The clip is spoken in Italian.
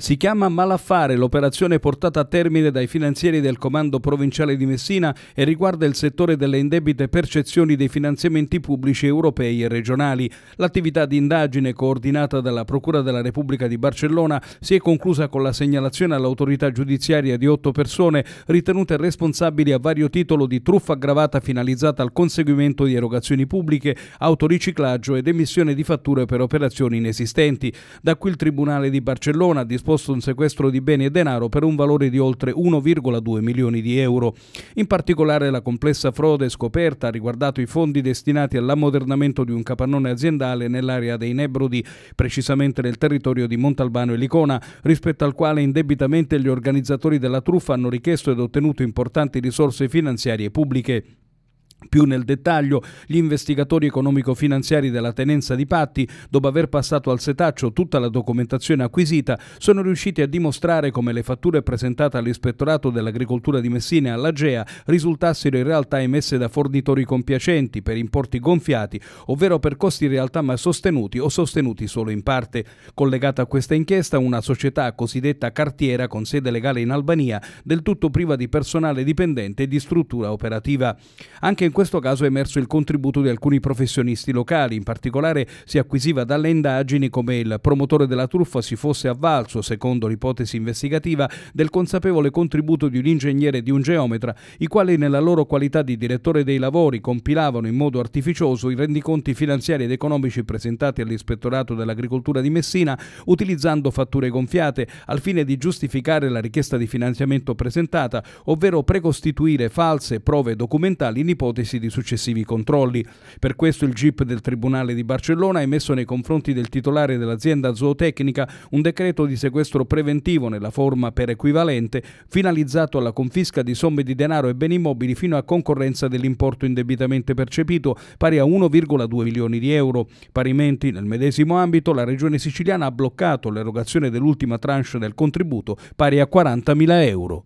Si chiama Malaffare l'operazione portata a termine dai finanzieri del Comando Provinciale di Messina e riguarda il settore delle indebite percezioni dei finanziamenti pubblici europei e regionali. L'attività di indagine coordinata dalla Procura della Repubblica di Barcellona si è conclusa con la segnalazione all'autorità giudiziaria di otto persone ritenute responsabili a vario titolo di truffa aggravata finalizzata al conseguimento di erogazioni pubbliche, autoriciclaggio ed emissione di fatture per operazioni inesistenti. Da qui il Tribunale di Barcellona ha disposto disposto un sequestro di beni e denaro per un valore di oltre 1,2 milioni di euro. In particolare la complessa frode scoperta ha riguardato i fondi destinati all'ammodernamento di un capannone aziendale nell'area dei Nebrodi, precisamente nel territorio di Montalbano e Licona, rispetto al quale indebitamente gli organizzatori della truffa hanno richiesto ed ottenuto importanti risorse finanziarie pubbliche. Più nel dettaglio, gli investigatori economico-finanziari della tenenza di Patti, dopo aver passato al setaccio tutta la documentazione acquisita, sono riusciti a dimostrare come le fatture presentate all'Ispettorato dell'Agricoltura di Messina e alla GEA risultassero in realtà emesse da fornitori compiacenti per importi gonfiati, ovvero per costi in realtà mai sostenuti o sostenuti solo in parte. Collegata a questa inchiesta, una società cosiddetta cartiera con sede legale in Albania, del tutto priva di personale dipendente e di struttura operativa. Anche in questo caso è emerso il contributo di alcuni professionisti locali. In particolare si acquisiva dalle indagini come il promotore della truffa si fosse avvalso, secondo l'ipotesi investigativa, del consapevole contributo di un ingegnere e di un geometra, i quali nella loro qualità di direttore dei lavori compilavano in modo artificioso i rendiconti finanziari ed economici presentati all'Ispettorato dell'Agricoltura di Messina utilizzando fatture gonfiate al fine di giustificare la richiesta di finanziamento presentata, ovvero precostituire false prove documentali in ipotesi l'ipotesi di successivi controlli. Per questo il GIP del Tribunale di Barcellona ha emesso nei confronti del titolare dell'azienda zootecnica un decreto di sequestro preventivo nella forma per equivalente finalizzato alla confisca di somme di denaro e beni immobili fino a concorrenza dell'importo indebitamente percepito pari a 1,2 milioni di euro. Parimenti nel medesimo ambito la Regione siciliana ha bloccato l'erogazione dell'ultima tranche del contributo pari a 40.000 euro.